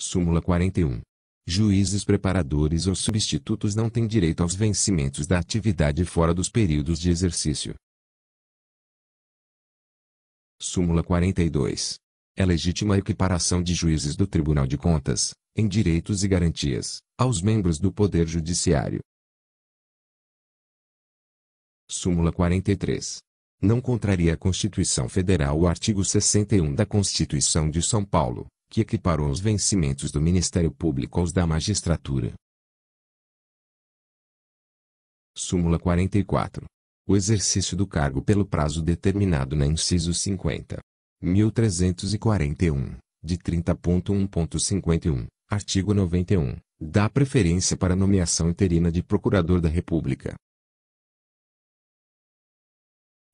Súmula 41. Juízes preparadores ou substitutos não têm direito aos vencimentos da atividade fora dos períodos de exercício. Súmula 42. É legítima a equiparação de juízes do Tribunal de Contas, em direitos e garantias, aos membros do Poder Judiciário. Súmula 43. Não contraria a Constituição Federal o artigo 61 da Constituição de São Paulo, que equiparou os vencimentos do Ministério Público aos da magistratura. Súmula 44. O exercício do cargo pelo prazo determinado na inciso 50. 1341, de 30.1.51, artigo 91, dá preferência para nomeação interina de Procurador da República.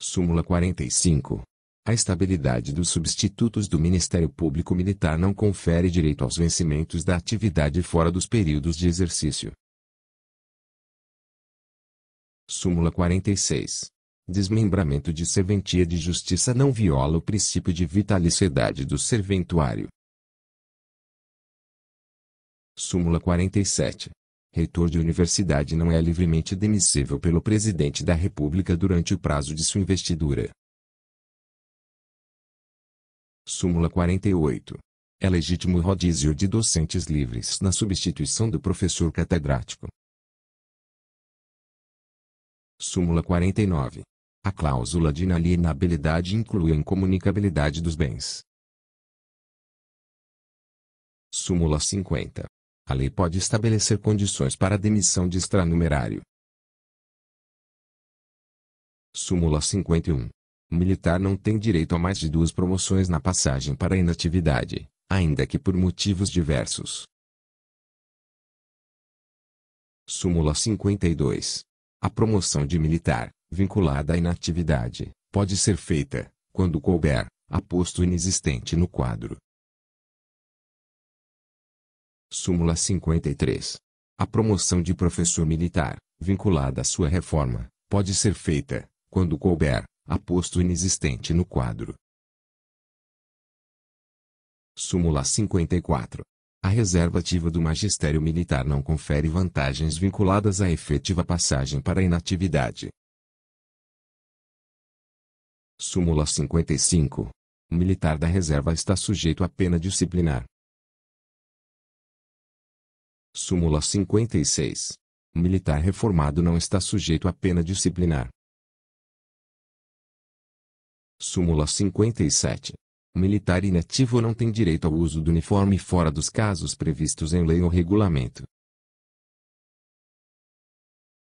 Súmula 45. A estabilidade dos substitutos do Ministério Público Militar não confere direito aos vencimentos da atividade fora dos períodos de exercício. Súmula 46. Desmembramento de serventia de justiça não viola o princípio de vitaliciedade do serventuário. Súmula 47. Reitor de universidade não é livremente demissível pelo presidente da República durante o prazo de sua investidura. Súmula 48. É legítimo rodízio de docentes livres na substituição do professor catedrático. Súmula 49. A cláusula de inalienabilidade inclui a incomunicabilidade dos bens. Súmula 50. A lei pode estabelecer condições para a demissão de extranumerário. Súmula 51 militar não tem direito a mais de duas promoções na passagem para inatividade, ainda que por motivos diversos. Súmula 52. A promoção de militar, vinculada à inatividade, pode ser feita, quando couber, a posto inexistente no quadro. Súmula 53. A promoção de professor militar, vinculada à sua reforma, pode ser feita, quando couber, aposto inexistente no quadro. Súmula 54. A reserva ativa do magistério militar não confere vantagens vinculadas à efetiva passagem para inatividade. Súmula 55. O militar da reserva está sujeito à pena disciplinar. Súmula 56. O militar reformado não está sujeito à pena disciplinar. Súmula 57. Militar inativo não tem direito ao uso do uniforme fora dos casos previstos em lei ou regulamento.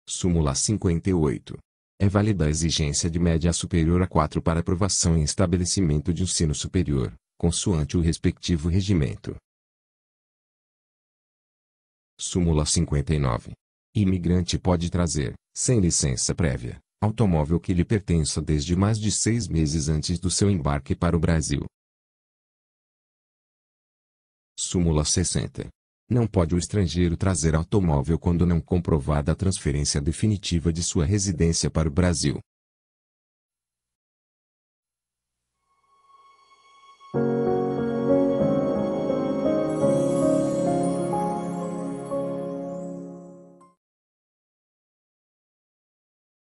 Súmula 58. É válida a exigência de média superior a 4 para aprovação em estabelecimento de ensino superior, consoante o respectivo regimento. Súmula 59. Imigrante pode trazer, sem licença prévia, automóvel que lhe pertença desde mais de seis meses antes do seu embarque para o Brasil. Súmula 60. Não pode o estrangeiro trazer automóvel quando não comprovada a transferência definitiva de sua residência para o Brasil,